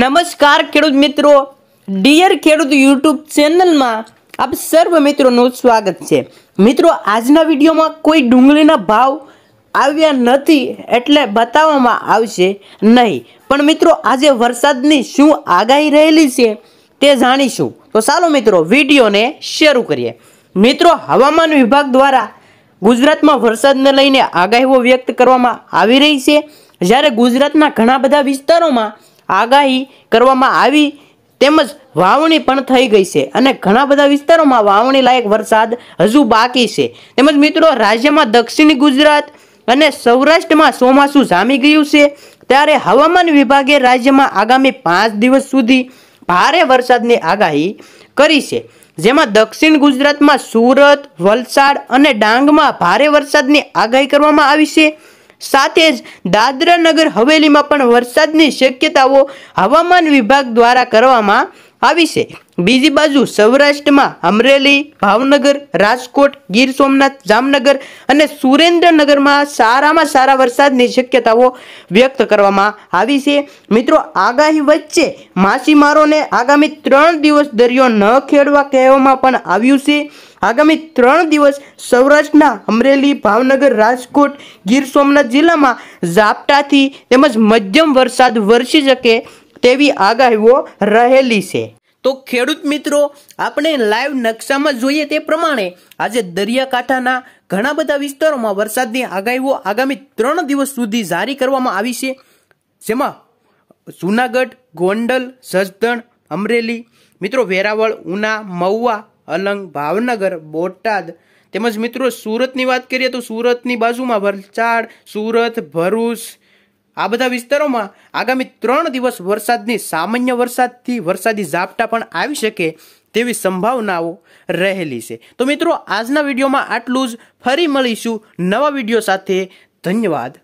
નમસ્કાર ખેડૂત મિત્રો ડિયર ખેડૂત યુટ્યુબ ચેનલમાં આપ સર્વ મિત્રોનું સ્વાગત છે મિત્રો આજના વિડીયોમાં કોઈ ડુંગળીના ભાવ આવ્યા નથી એટલે બતાવવામાં આવશે નહીં પણ મિત્રો આજે વરસાદની શું આગાહી રહેલી છે તે જાણીશું તો ચાલો મિત્રો વિડીયોને શરૂ કરીએ મિત્રો હવામાન વિભાગ દ્વારા ગુજરાતમાં વરસાદને લઈને આગાહીઓ વ્યક્ત કરવામાં આવી રહી છે જ્યારે ગુજરાતના ઘણા બધા વિસ્તારોમાં આગાહી કરવામાં આવી તેમજ વાવણી પણ થઈ ગઈ છે અને ઘણા બધા વિસ્તારોમાં વાવણી લાયક વરસાદ હજુ બાકી છે તેમજ મિત્રો રાજ્યમાં દક્ષિણ ગુજરાત અને સૌરાષ્ટ્રમાં ચોમાસું જામી ગયું છે ત્યારે હવામાન વિભાગે રાજ્યમાં આગામી પાંચ દિવસ સુધી ભારે વરસાદની આગાહી કરી છે જેમાં દક્ષિણ ગુજરાતમાં સુરત વલસાડ અને ડાંગમાં ભારે વરસાદની આગાહી કરવામાં આવી છે સાથે જ દાદરા નગર હવેલીમાં પણ વરસાદની શક્યતાઓ હવામાન વિભાગ દ્વારા કરવામાં આવી છે બીજી બાજુ સૌરાષ્ટ્રમાં અમરેલી ભાવનગર રાજકોટ ગીર સોમનાથ જામનગર અને સુરેન્દ્રનગરમાં સારામાં સારા વરસાદની શક્યતાઓ વ્યક્ત કરવામાં આવી છે મિત્રો આગાહી વચ્ચે માછીમારોને આગામી ત્રણ દિવસ દરિયો ન ખેડવા કહેવામાં પણ આવ્યું છે આગામી ત્રણ દિવસ સૌરાષ્ટ્રના અમરેલી ભાવનગર રાજકોટ ગીર સોમનાથ જિલ્લામાં ઝાપટાથી તેમજ મધ્યમ વરસાદ વરસી શકે તેવી આગાહીઓ રહેલી છે તો ખેડૂત મિત્રો આપણે લાઈવ નકશામાં જોઈએ તે પ્રમાણે આજે દરિયાકાંઠાના ઘણા બધા વિસ્તારોમાં વરસાદની આગાહીઓ આગામી ત્રણ દિવસ સુધી જારી કરવામાં આવી છે જેમાં જૂનાગઢ ગોંડલ સજદણ અમરેલી મિત્રો વેરાવળ ઉના મહુવા હલંગ ભાવનગર બોટાદ તેમજ મિત્રો સુરતની વાત કરીએ તો સુરતની બાજુમાં વલસાડ સુરત ભરૂચ આ બધા વિસ્તારોમાં આગામી ત્રણ દિવસ વરસાદની સામાન્ય વરસાદથી વરસાદી ઝાપટા પણ આવી શકે તેવી સંભાવનાઓ રહેલી છે તો મિત્રો આજના વિડીયોમાં આટલું જ ફરી મળીશું નવા વિડીયો સાથે ધન્યવાદ